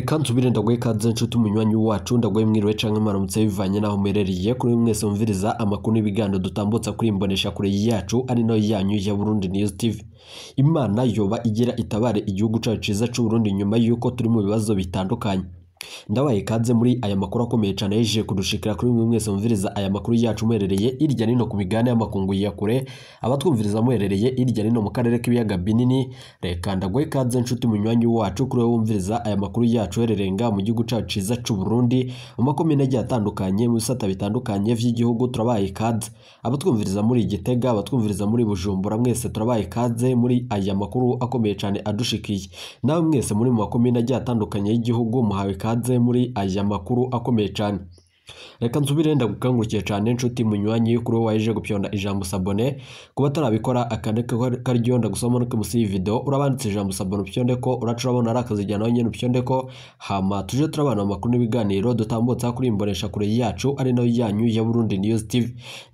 reka nsubire ndagoye ikaze nshuti umunywanyi wacu ndagoye mwiriwe canke mwaramutse bivanye naho muherereye kuri mwese wumviriza amakuru n'ibiganiro dutambutsa kuri imbonesha yacu ari nayo yanyu ya Burundi News TV Imana yoba igira itabare igihugu cacu ciza c'u nyuma yuko turi mu bibazo bitandukanye ndabaye kanze muri aya makuru akomeye cyane yije kudushikira kuri bimwe mwese mviriza aya makuru yacu muherereye irya nino ku migabane y'amakungu ya kure abatwumviriza muherereye irya nino mu karere k'ibiyaga binini reka ndagoye kanze nshuti munywanyi wacu kuri wowe wumviriza aya makuru yacu uherereye mu gihugu cyacu cyiza cy'u Burundi mu makomine agiye atandukanye mu bisata bitandukanye by'igihugu turabaye kanze abatwumviriza muri Gitega abatwumviriza muri Bujumbura mwese turabaye kanze muri aya makuru akomeye cyane adushikiye nawe mwese muri mu makomine agiye atandukanye y'igihugu muhawe kanze hanze muri aya makuru akomeye cyane. reka nsubire ndagukangukire cyane inshuti munywanyi kuri wowe waje gupyonda ijambo sabone kuba atarabikora akande karyo ndagusoma no munsi y'iyi video urabanditse ijambo sabone upyonde ko uraca urabona ari akazijyana wenyine upyonde ko hama tuje turabana amakuru n'ibiganiro dutambutsa kuri imbonesha kure yacu ari nayo yanyu ya Burundi News TV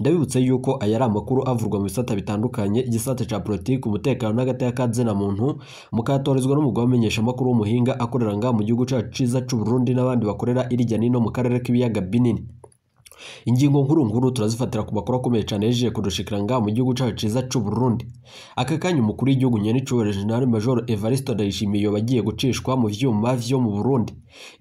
ndabibutse yuko aya ari amakuru avurwa mu bisata bitandukanye igisate ca politiki umutekano n'agateka kazina muntu mukatorezwa n'umugwa wamenyesha amakuru w'umuhinga akorera ngaha mu gihugu cacu ciza c'u Burundi n'abandi bakorera irya nino mu karere k'ibiyaga bini binini ingingo nkuru Nkuru turazifatira ku makuru akomeye cyane yejeje kudushikiranga mu gihugu cyacu cyiza cy'u Burundi aka kanya umukuru w'igihugu nyenicubahiro jenerali major evariste ndayishimiye bagiye gucishwa mu vyuma vyo mu burundi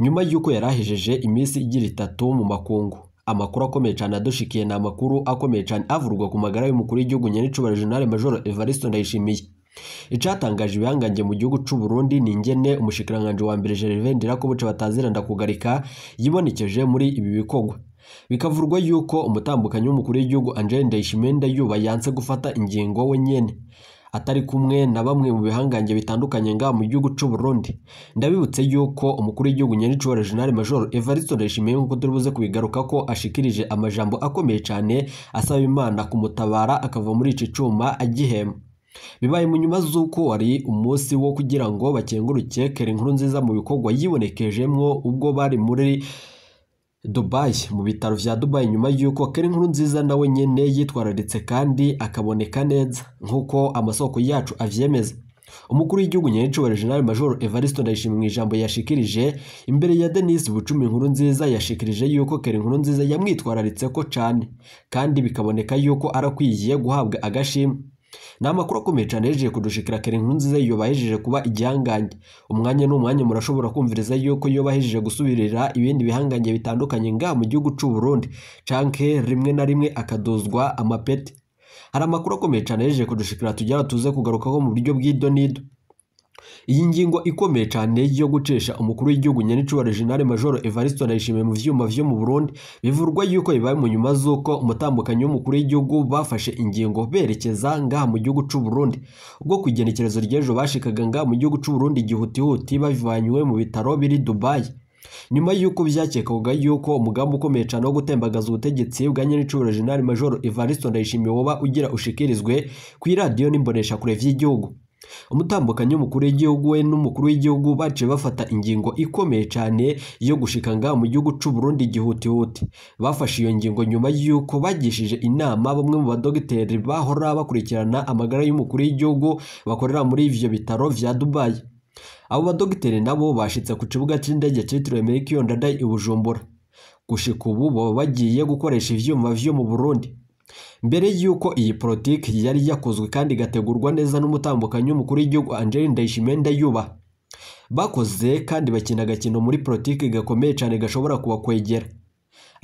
nyuma y'uko yari ahejeje iminsi igira itatu mu makungu amakuru akomeye cyane adushikiye ni amakuru akomeye cyane avurwa ku magara y'umukuru w'igihugu nyenicubahiro jenerali major evariste ndayishimiye icatangaje ibihangange mu gihugu c'u Burundi ni ingene umushikiranganje wa mbere Gervais Ndirakobuca bataziranda kugarika yibonekeje muri ibi bikorwa bikavurwa yuko umutambukanyi w'umukuru w'igihugu Angel Ndayishimiye Ndayuba yanse gufata ingingo we nyene atari kumwe na bamwe mu bihangange bitandukanye ngaha mu gihugu c'u Burundi ndabibutse yuko umukuru w'igihugu nyenicu wa General Major Evariste Ndayishimiye nk'uko turi buze kubigaruka ko ashikirije amajambo akomeye cyane asaba Imana kumutabara akava muri ici cuma agihema bibaye mu nyuma z'uko wari umunsi wo kugira ngo bakenguruke kera inkuru nziza mu bikorwa yibonekejemo ubwo bari muri Dubai mu bitaro bya Dubai nyuma y'uko kera inkuru nziza nawe nyine yitwararitse kandi akaboneka neza nk'uko amasoko yacu avyemeza umukuru w'igihugu nyencubahiro general major evariste ndayishimiye mu ijambo yashikirije imbere ya denis bucumi inkuru nziza yashikirije yuko kera inkuru nziza yamwitwararitse ko cane kandi bikaboneka yuko arakwiye guhabwa agashimwe ni amakuru akomeye cyane yejeje kudushikira kare inkuru nziza yoba yejeje kuba igihangange umwanya n'umwanya murashobora kumviriza yuko yoba yejeje gusubirira ibindi bihangange bitandukanye nga mu gihugu cy'u Burundi canke rimwe na rimwe akadozwa amapeti hari amakuru akomeye cyane yejeje kudushikira tujya tuze kugarukaho mu buryo bw'ido n'ido iyi ngingo ikomeye cyane yo gucesha umukuru w'igihugu nyanicuba reginari majoro Evariston ndayishimiye mu byuma vyo mu burundi bivurwa yuko bibaye mu nyuma z'uko umutambukanyi w'umukuru w'igihugu bafashe ingingo berekeza ngaha mu gihugu cy’u burundi ubwo ku igenekerezo ry'ejo bashikaga ngaha mu gihugu c'u burundi gihutihuti bavanywe mu bitaro biri dubayi nyuma y'uko byakekwaga y'uko umugambi ukomeye cyane wo gutembagaza ubutegetsi bwa nyir'inshuro jenali majoro evariste ndayishimiye woba ugira ushikirizwe ku iradiyo n'imboneshakure vy'igihugu umutambukanyi w'umukuru w'igihugu we n'umukuru w'igihugu baciye bafata ingingo ikomeye cyane yo gushikanga mu gihugu cy'u Burundi gihutihuti bafashe iyo ngingo nyuma y'uko bagishije inama bamwe mu badogiteri bahora bakurikirana amagara y'umukuru w'igihugu bakorera muri ivyo bitaro vya Dubai abo badogiteri nabo bashitse ku kibuga cy'indege cyitiriwe Melchior Ndadaye i Bujumbura gushika ubu baba bagiye gukoresha ivyuma vyo mu Burundi mbere y'uko iyi politiki yari yakozwe kandi igategurwa neza n'umutambukanyi w'umukuru w'igihugu Angeline Ndayishimiye Yubaha bakoze kandi bakina agakino muri politiki gakomeye cyane gashobora kwegera.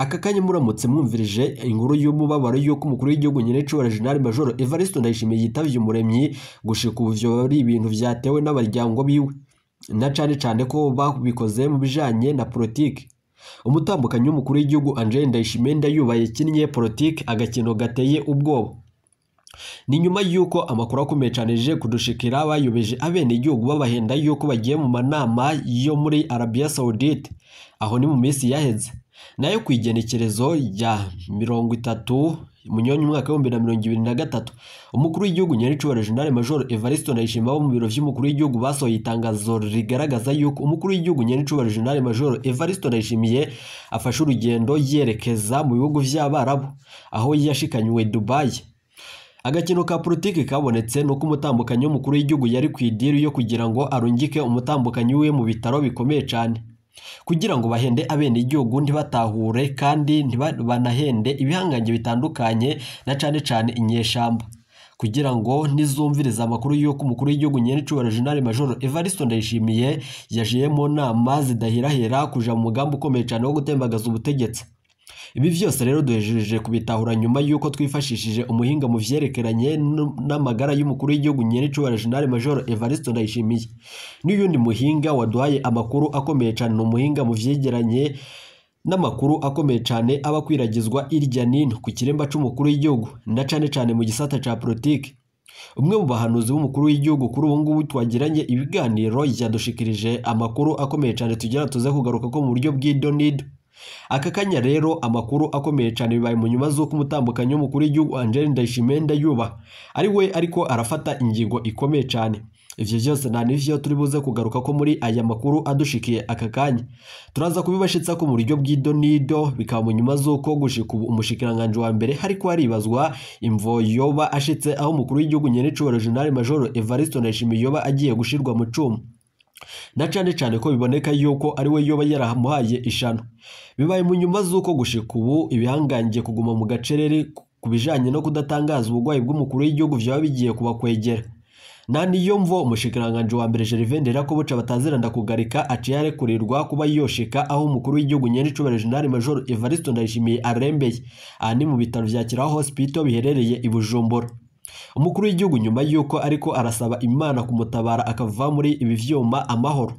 aka kanya muramutse mwumvirije inkuru y'umubabaro y'uko umukuru w'igihugu nyirinshobora General Major Evariste Ndayishimiye yitabye umuremyi gushika ubuvyo ari ibintu byatewe n'abaryango biwe na cane cane ko babikoze mu bijanye na politiki umutambukanyi w'umukuru w'igihugu Angel Ndayishimiye yubaye kinnye politiki agakino gateye ubwoba ni nyuma y'uko amakuru akomeye cyane je kudushikira bayobeje abenegihugu babahenda y'uko bagiye mu manama yo muri Arabia Saudite aho ni mu minsi yaheze nayo ku igenekerezo rya mirongo itatu Munyonyi umwaka w'ibihumbi na mirongo ibiri na gatatu umukuru w'igihugu nyaricubahiro jenerali major evariste ndayishimiye mu biro by'umukuru w'igihugu basohoye itangazo rigaragaza yuko umukuru w'igihugu nyaricubahiro jenerali major evariste ndayishimiye afashe urugendo yerekeza mu bihugu by'abarabu aho yashikanywe dubayi agakino ka politiki kabonetse ni uko umutambukanyi w'umukuru w'igihugu yari ku idiri yo kugira ngo arungike umutambukanyi we mu bitaro bikomeye cyane kugira ngo bahende igihugu ntibatahure kandi banahende ibihangange bitandukanye na cyane cyane inyeshyamba kugira ngo nizumviriza amakuru y'uko umukuru w'igihugu nyirinshobora jenali majoro evariste ndayishimiye yajiye mu nama zidahirahera kuja mu mugambi ukomeye cyane wo gutembagaza ubutegetsi ibi byose rero duhejeje kubitahura nyuma y'uko twifashishije umuhinga mu byerekeranye n'amagara y'umukuru w'igihugu nyirincuba reginari major evariste ndayishimiye n'uyundi muhinga waduhaye amakuru akomeye cyane ni umuhinga mu byegeranye n'amakuru akomeye cyane aba akwiragizwa irya n'ino ku kiremba cy'umukuru w'igihugu na cyane cyane mu gisata cya politiki umwe mu bahanuzi b'umukuru w'igihugu kuri ubu ngubu twagiranye ibiganiro yadushikirije amakuru akomeye cyane tugira tuze kugaruka ko mu buryo bw'idonido aka kanya rero amakuru akomeye cyane bibaye mu nyuma z'uko umutambukanyi w'umukuru w'igihugu Angeline Ndayishimiye Ndayubaha ari we ariko arafata ingingo ikomeye cyane ibyo byose nta n'ibyo turi buze kugaruka ko muri aya makuru adushikiye aka kanya turaza kubibashyitsa ko mu buryo bw'ido n'ido bikaba mu nyuma z'uko gushika ubu umushikiranganji wa mbere ariko haribazwa imvo yoba ashitse aho umukuru w'igihugu nyene cyubahiro jenerali majoro evariste ndayishimiye yoba agiye gushirwa mu cuma na cyane cyane ko biboneka yuko ari we yoba yaramuhaye ishano bibaye mu nyuma z'uko gushika ubu ibihangange kuguma mu gacerere ku bijyanye no kudatangaza uburwayi bw'umukuru w'igihugu byaba bigiye kubakwegera nta niyo mvo umushikiranganji wa mbere gervain nderakobuca bataziranda kugarika aciye arekurirwa kuba yoshika aho umukuru w'igihugu nyenicubahiro jenerali major evariste ndayishimiye arembeye aha ni mu bitaro bya kiraho hospital biherereye i bujumbura umukuru w'igihugu nyuma y'uko ariko arasaba imana kumutabara akava muri ibi byuma amahoro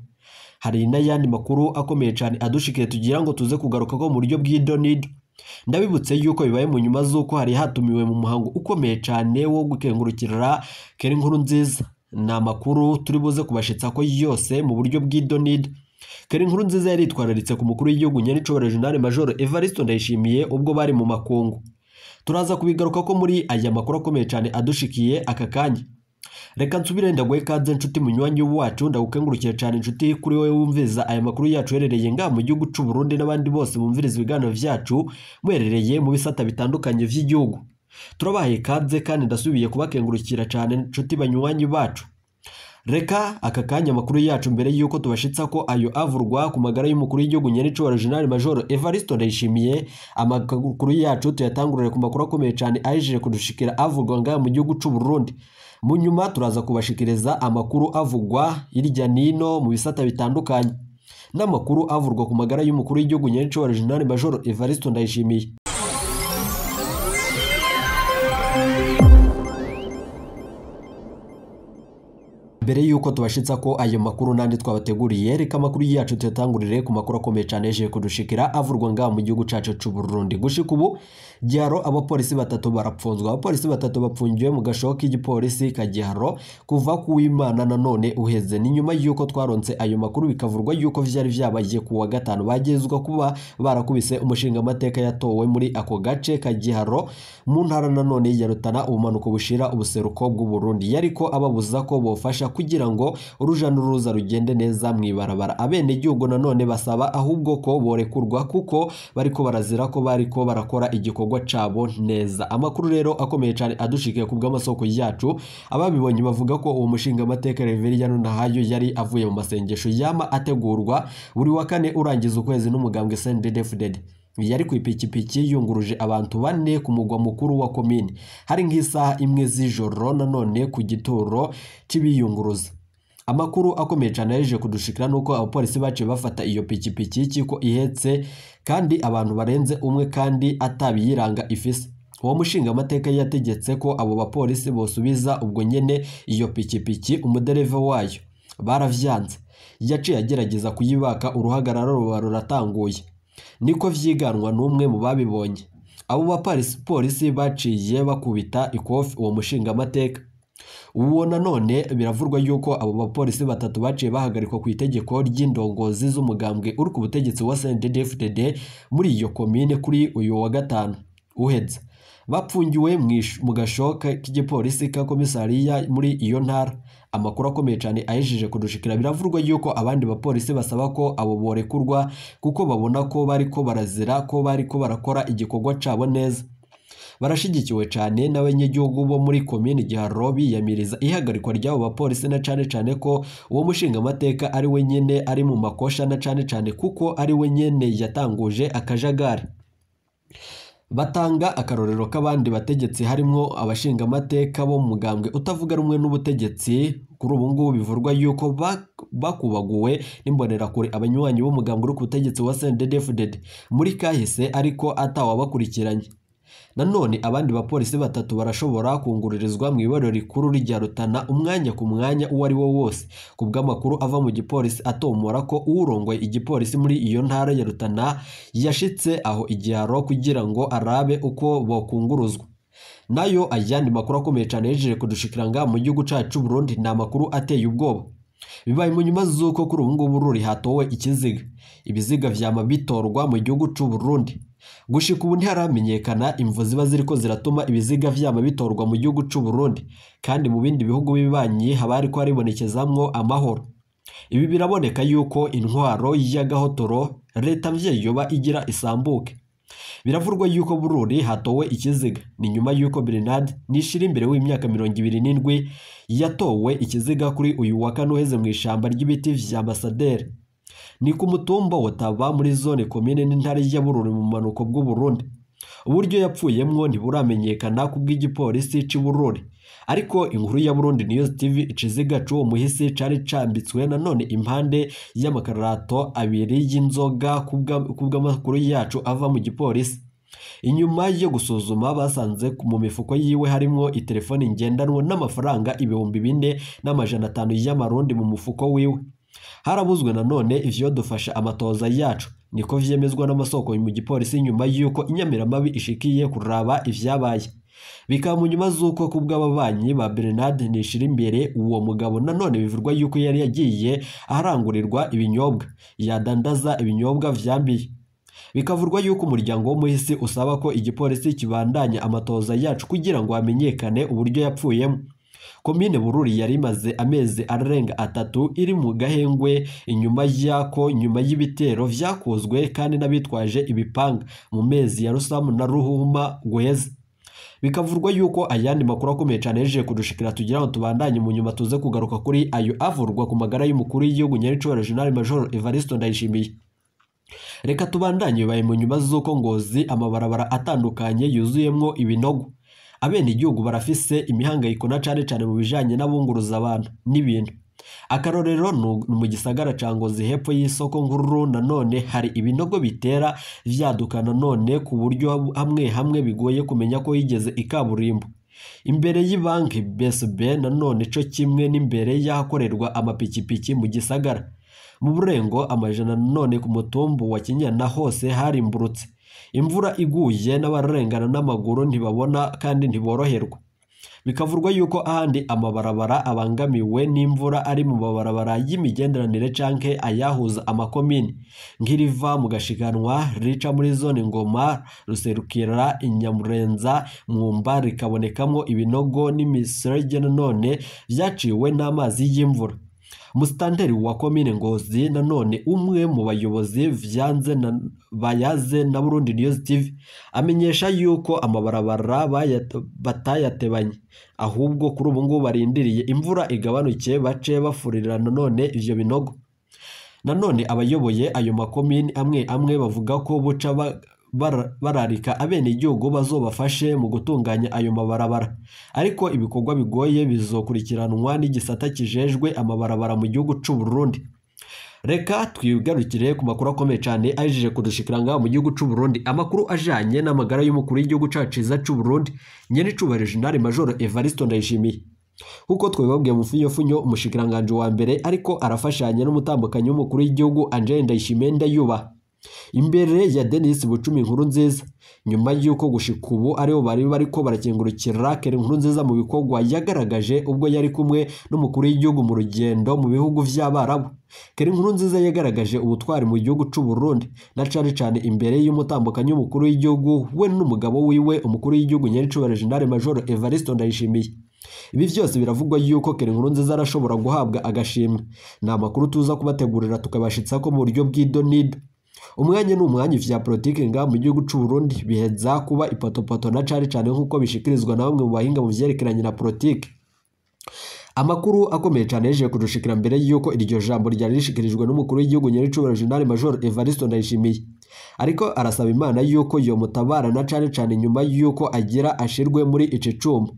hari n'ayandi makuru akomeye cyane adushikiye tugira ngo tuze kugarukaho mu buryo bw'idonidi ndabibutse yuko bibaye mu nyuma z'uko hari hatumiwe mu muhango ukomeye cyane wo gukengurukira kera inkuru nziza ni amakuru turi buze kubashitsa ko yose mu buryo bw'idonidi kera inkuru nziza yaritwararitse ku mukuru w'igihugu nyari General Major Evariste Ndayishimiye ubwo bari mu makungu turaza kubigaruka ko muri aya makuru akomeye cyane adushikiye aka kanya reka nsubire ndaguhe ikaze nshuti munywanyi wacu ndagukengurukiye cyane inshuti kuri wowe wumviriza aya makuru yacu uherereye nga mu gihugu cy'u Burundi n'abandi bose bumviriza ibiganiro byacu muherereye mu bisata bitandukanye by'igihugu turabahaye ikaze kandi ndasubiye kubakengurukira cyane inshuti banywanyi bacu reka aka kanya amakuru yacu mbere y'uko tubashitsa ko ayo avurwa ku magara y'umukuru w'igihugu nyaricora jenali major evariste ndayishimiye amakuru yacu tuyatangurire ku makuru akomeye cyane ahejeje kudushikira avurwa ngaha mu gihugu cy'u Burundi mu nyuma turaza kubashikiriza amakuru avugwa hirya n'ino mu bisata bitandukanye n'amakuru avurwa ku magara y'umukuru w'igihugu nyaricora jenali major evariste ndayishimiye mbere y'uko tubashitsa ko ayo makuru n'andi twabateguriye reka amakuru yacu tuyatangurire ku makuru akomeye cyane yejeje kudushikira avurwa ngaha mu gihugu cacu cyu Burundi gushika ubu Giharo abapolisi batatu barapfunzwe abapolisi batatu bapfungiwe mu gashoho k'igipolisi ka Giharo kuva ku Imana nanone uheze ni nyuma y'uko twaronse ayo makuru bikavurwa y'uko vyari vyabaye ku wa gatanu bagezwa kuba barakubise umushinga amateka yatowe muri ako gace ka mu ntara nanone ya Rutana ubumanuko bushira ubuseruko bw'u Burundi yariko ababuza ko bofasha kugira ngo uruja n'uruza rugende neza mu ibarabara abenegihugu nanone basaba ahubwo ko borekurwa kuko bariko barazira ko bariko barakora igikorwa cabo neza amakuru rero akomeye cyane adushikiye ku bw'amasoko yacu ababibonye bavuga ko uwo mushinga amateka Reverien Ntahayo yari avuye mu masengesho yama ategurwa buri wa kane urangiza ukwezi n'umugambwe Sendedefded yari ku ipikipiki yunguruje abantu bane ku mugwa mukuru wa komini hari nk'isaha imwe z'ijoro nanone ku gituro cy'ibiyunguruza amakuru akomeye cyane yaje kudushikira ni uko abapolisi baciye bafata iyo pikipiki y'ikiko ihetse kandi abantu barenze umwe kandi atabiyiranga ifise uwo mushinga amateka yategetse ko abo bapolisi bosubiza ubwo nyine iyo pikipiki umudereva wayo baravyanze yaciye agerageza kuyibaka uruhagarara ruba ruratanguye niko vyiganwa n'umwe mu babibonye abo bapolisi baciye bakubita ikofi uwo mushingamateka uwo nanone biravurwa yuko abo bapolisi batatu baciye bahagarikwa ku itegeko ry'indongozi z'umugambwe uri ku butegetsi wa CNDD-FDD muri iyo komine kuri uyu wa gatanu uhetse bapfungiwe mu gashoka k'igipolisi ka komisariya muri iyo ntara amakuru akomeye cyane ahejeje kudushikira biravurwa yuko abandi bapolisi basaba ko abo borekurwa kuko babona ko bari ko barazira ko bari ko barakora igikorwa cyabo neza barashyigikiwe cyane n'abanyagihugu bo muri komini giharo biyamiriza ihagarikwa ry'abo bapolisi na cyane cyane ko uwo mushingamateka ari we nyine ari mu makosha na cyane cyane kuko ari we nyine yatanguje akajagari batanga akarorero k'abandi bategetsi harimo abashingamateka bo mu mugambwe utavuga rumwe n'ubutegetsi kuri ubu ngubu bivurwa yuko bakubaguwe n'imbonerakure abanywanyi b'umugambwe uri ku butegetsi wa cndd muri kahise ariko atawabakurikiranye nanone abandi bapolisi batatu barashobora kungururizwa mu ibaro rikuru rya rutana umwanya ku mwanya uwo ari wo wose ku bw'amakuru ava mu gipolisi atomora ko urongoye igipolisi muri iyo ntara ya rutana yashitse aho igiharo kugira ngo arabe uko bakunguruzwa nayo ayandi makuru akomeye cyane yejeje kudushikiranga mu gihugu cyacu Burundi ni amakuru ateye ubwoba bibaye mu nyuma z'uko kuri ubu ngubu ruri hatowe ikiziga ibiziga vyama bitorwa mu gihugu cy’u Burundi gushika ubu ntiharamenyekana imvu ziba ziriko ziratuma ibiziga vyama bitorwa mu gihugu cy’u Burundi kandi mu bindi bihugu bibanyi haba hariko haribonekezamwo amahoro ibi biraboneka yuko intwaro y'agahotoro leta mvyeyi yoba igira isambuke biravurwa yuko Burundi hatowe ikiziga ni nyuma yuko Bernard nishira imbere w'imyaka mirongo ibiri n'indwi yatowe ikiziga kuri uyu wa kane uheze mu ishyamba ry'ibiti vya Ambasaderi ni ku mutumba wa taba muri zone komine n'intare y'abururi mu bumanuko bw'uburundi uburyo yapfuyemo ntiburamenyekana ku bw'igipolisi Burundi ariko inkuru ya burundi news tv icize igacu umuhisi cari cambitswe nanone impande y'amakarato abiri y'inzoga ku yacu ava mu gipolisi inyuma yo gusuzuma basanze mu mifuko yiwe harimo itelefoni ngendanwa n'amafaranga ibihumbi bine n'amajana atanu y'amarundi mu mufuko wiwe harabuzwe nanone dufasha amatoza yacu niko vyemezwa n'amasoko mu gipolisi nyuma y'uko inyamiramabi ishikiye kuraba ivyabaye bikaba mu nyuma z'uko ku bw'ababanyi ba Bernard imbere uwo mugabo nanone bivugwa yuko yari yagiye aharangurirwa ibinyobwa yadandaza ibinyobwa vyambiye bikavurwa yuko umuryango wo muhisi usaba ko igipolisi kibandanya amatoza yacu kugira ngo hamenyekane uburyo yapfuyemo Komine Bururi yari imaze amezi arenga atatu iri mu gahengwe inyuma y'ako nyuma y'ibitero byakozwe kandi n'abitwaje ibipanga mu mezi ya Rusamu na Ruhuma Gweza bikavurwa yuko ayandi makuru akomeye cyane yejeje kudushikira tugira ngo tubandanye mu nyuma tuze kugaruka kuri ayo avurwa ku magara y'umukuru w'igihugu nyaricubahiro General Major Evariste Ndayishimiye reka tubandanye bibaye mu nyuma z'uko ngozi amabarabara atandukanye yuzuyemo ibinogo igihugu barafise imihangayiko na cyane cyane mu bijanye n'abunguruza abantu n'ibintu akarorero ni mu gisagara ca ngozi hepfo y'isoko nkuru nanone hari ibinogo bitera vyaduka nanone ku buryo hamwe hamwe bigoye kumenya ko yigeze ikaburimbo imbere y'ibanki BSB nanone cyo kimwe n'imbere y'ahakorerwa amapikipiki mu gisagara mu burengo amajana nanone ku mutumbu wa kinyana hose harimburutse imvura iguye n'abarengana n'amaguru ntibabona kandi ntiboroherwa bikavurwa yuko ahandi amabarabara abangamiwe n'imvura ari mu mabarabara y'imigenderanire canke ayahuza amakomini nk'iriva mu gashiganwa rica muri zone ngoma ruserukira inyamurenza mwumba rikabonekamo ibinogo n'imiserege nanone byaciwe n'amazi y'imvura umusitanteri wa komine ngozi nanone umwe mu bayobozi byanze na bayaze na burundi news tv amenyesha yuko amabarabara batayatebanye ahubwo kuri ubu ngubu barindiriye imvura igabanuke bace bafurira nanone ibyo binogo nanone abayoboye ayo makomini amwe amwe bavuga ko buca bararika abenegihugu bazobafashe mu gutunganya ayo mabarabara ariko ibikorwa bigoye bizokurikiranwa n'igisata kijejwe amabarabara mu gihugu cy'u Burundi reka twigarukire ku makuru akomeye cyane ajeje kudushikiranga mu gihugu Cu Burundi amakuru ajanye n'amagara y'umukuru w'igihugu cyacu ciza cy'u Burundi nyene cubahiro General Major Evariste Ndayishimiye kuko twabibabwiye mu funyofunyo wa mbere ariko arafashanya n'umutambukanyi w'umukuru w'igihugu Angel Ndayishimiye Ndayubaha imbere ya Denis Bucumi Nkuru nziza nyuma y'uko gushika ubu aribo bari bariko barakingurukira Kera inkuru nziza mu bikorwa yagaragaje ubwo yari kumwe n'umukuru w'igihugu mu rugendo mu bihugu by'Abarabu Kera inkuru nziza yagaragaje ubutwari mu gihugu cy'u Burundi na cane cane imbere y'umutambukanyi w'umukuru w'igihugu we n'umugabo wiwe umukuru w'igihugu nyaricubahiro General Major Evariste Ndayishimiye ibi byose biravugwa yuko Kera inkuru nziza arashobora guhabwa agashimwe ni amakuru tuza kubategurira tukabashitsa ko mu buryo bw'idonido umwanya ni umwanya vya politiki ngaha mu gihugu cyu Burundi biheza kuba ipotopoto na cane cane nk'uko bishikirizwa na bamwe mu bahinga mu vyerekeranye na politiki Amakuru akomeye cyane yeje kudushikira mbere y'uko iryo jambo ryari rishikirijwe n'umukuru w'igihugu nyiri cyubahiro General Major Evariste Ndayishimiye ariko arasaba imana yuko yomutabara na cyane cyane nyuma yuko agira ashirwe muri iki cyuma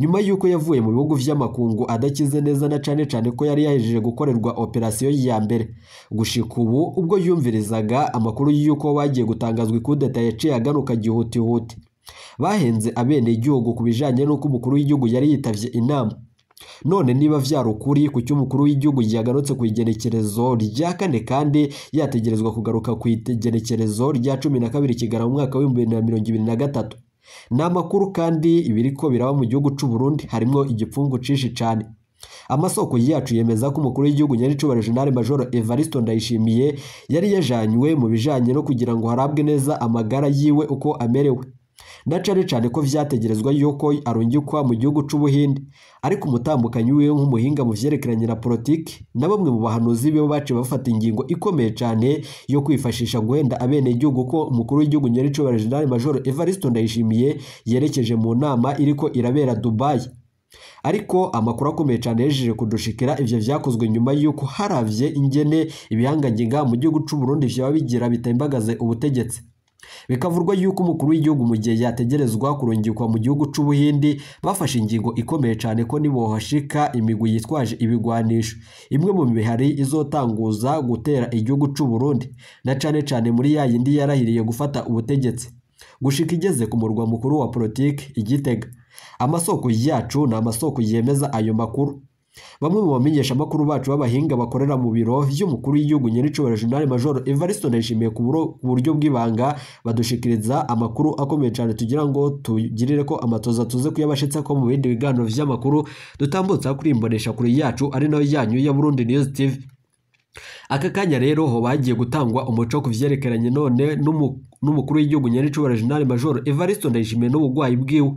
nyuma y'uko yavuye mu bihugu by'amakungu adakize neza na cyane cyane ko yari yahejeje gukorerwa operasiyo ya mbere gushika ubu ubwo yumvirizaga amakuru y'uko bagiye gutangazwa ikudeta yaciye agaruka gihutihuti bahenze igihugu ku bijyanye n'uko umukuru w'igihugu yari yitabye inama none niba vyari ukuri kuki umukuru w'igihugu yagarutse ku igenekerezo rya kane kandi yategerezwa kugaruka ku igenekerezo rya cumi na kabiri kigarama umwaka w'ibihumbi bibiri na mirongo ibiri na gatatu ni amakuru kandi ko biraba mu gihugu cy’u Burundi harimo igipfungu cishi cane amasoko yacu yemeza ko umukuru w'igihugu nyaricubahiro jenerali majoro evariste ndayishimiye yari yajanywe mu bijanye no kugira ngo harabwe neza amagara yiwe uko amerewe na cane cane ko vyategerezwa yuko arungikwa mu gihugu c'ubuhinde ariko umutambukanyi wiwe nk'umuhinga mu vyerekeranye na politiki na bamwe mu bahanuzi biwe baciye bafata ingingo ikomeye cane yo kwifashisha guhenda igihugu ko umukuru w'igihugu nyer'icyubahiro jenerali majoro evariste ndayishimiye yerekeje mu nama iriko irabera dubayi ariko amakuru akomeye cyane yejeje kudushikira ibyo byakozwe nyuma y'uko haravye ingene ibihangage mu gihugu c'uburundi vyaba bigira bitembagaze ubutegetsi bikavurwa yuko umukuru w'igihugu mu gihe yategerezwa kurungikwa mu gihugu cy'ubuhindi bafashe ingingo ikomeye cyane ko nibohashika imigwi yitwaje ibigwanisho imwe mu mihari izotanguza gutera igihugu cy'u Burundi na cyane cyane muri ya yindi yarahiriye gufata ubutegetsi gushika igeze ku murwa mukuru wa politiki igitega amasoko yacu ni amasoko yemeza ayo makuru Bamwe mu bamenyeshamakuru bacu b'abahinga bakorera mu biro by'umukuru w'igihugu Nyirinshobora Jenerali Major Evariste Ndayishimiye ku buryo bw'ibanga badushikiriza amakuru akomeye cyane tugira ngo tugirire ko amatoza tuze kuyabashitsa ko mu bindi biganiro by'amakuru dutambutsa kuri imbonesha kure yacu ari nayo yanyu ya Burundi News TV aka kanya rero ho bagiye gutangwa umuco ku byerekeranye none n'umukuru w'igihugu Nyirinshobora Jenerali Major Evariston Ndayishimiye n'uburwayi bwiwe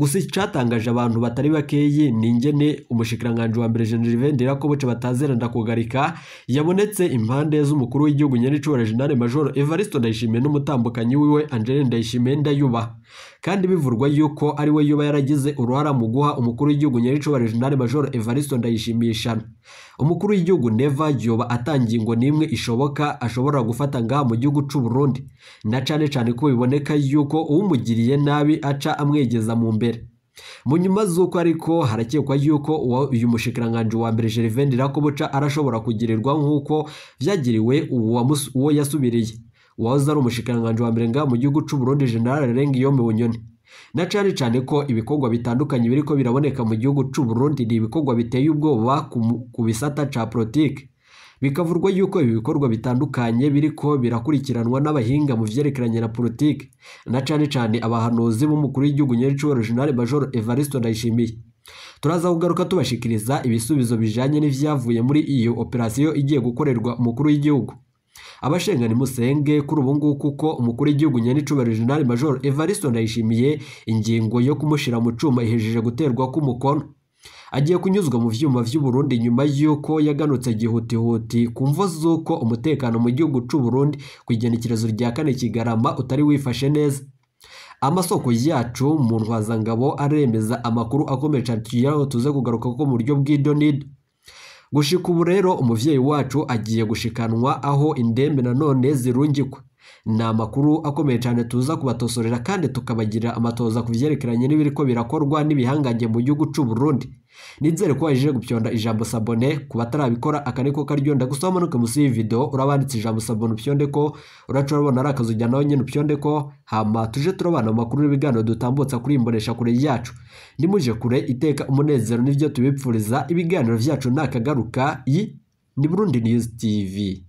gusa icyatangaje abantu batari bakeye ni ingene umushikiranganji wa mbere Jenerivende Ndirakobuce batazeranda kugarika yabonetse impande z'umukuru w'igihugu nyene cy'uburajinare Major Evariste Ndayishimiye n'umutambukanyi wiwe Angeline Ndayishimiye Ndayuba kandi bivurwa yuko ari we yuba yaragize uruhara mu guha umukuru w'igihugu nyir'icubarije Jenerali Major Evariste Ndayishimishana umukuru w'igihugu neva yoba atangiye ngo n'imwe ishoboka ashobora gufata ngaha mu gihugu cy'u Burundi na cyane cyane ko biboneka yuko uwumugiriye nabi aca amwegeza mu mbere mu nyuma z'uko ariko harakekwa yuko uyu mushikiranganje wa mbere Gervain Ndirakobuca arashobora kugirirwa nk'uko byagiriwe uwo yasubiriye wahoze ari umushikiranganji wa mbere ngaha mu gihugu cy'u Burundi General Yome Bunyoni na cyane cyane ko ibikorwa bitandukanye biri ko biraboneka mu gihugu cy'u ni ibikorwa biteye ubwoba ku bisata cya politiki bikavurwa yuko ibi bikorwa bitandukanye biri ko birakurikiranwa n'abahinga mu byerekeranye na politiki na cyane cyane abahanuzi b'umukuru w'igihugu nyir'icyo General Major Evariste Ndayishimiye turaza kugaruka tubashikiriza ibisubizo bijyanye n'ibyavuye muri iyo operasiyo igiye gukorerwa umukuru w'igihugu abashenga nimusenge kuri ubu ngubu kuko umukuru w'igihugu nyanicuba General Major Evariste Ndayishimiye ingingo yo kumushyira mu cyuma ihejeje guterwa k'umukono agiye kunyuzwa mu byuma by'uburundi nyuma y'uko yaganutse gihutihuti ku mvo z'uko umutekano mu gihugu cy'u Burundi ku igenekerezo rya kane kigarama utari wifashe neza amasoko yacu mu ntwazangabo aremeza amakuru akomeje tuyaho tuze kugaruka ko mu buryo bw'idonido gushika ubu rero umubyeyi wacu agiye gushikanwa aho indembe nanone zirungikwa ni amakuru akomeye cyane tuza kubatosorera kandi tukabagira amatoza ku byerekeranye n'ibiri ko birakorwa n'ibihangange mu gihugu cy'u Burundi nizere ko wajije gupyonda ijambo sabone ku batarabikora aka niko karyo ndagusa umanuke munsi y'ivido urabanditse ijambo sabone upyonde ko uraca urabona ari akazu nawe nyine upyonde ko hama tuje turabana mu makuru n'ibiganiro dutambutsa kuri imbonesha kure yacu nimuje kure iteka umunezero nibyo tubipfuriza ibiganiro byacu n’akagaruka i ni burundi news tv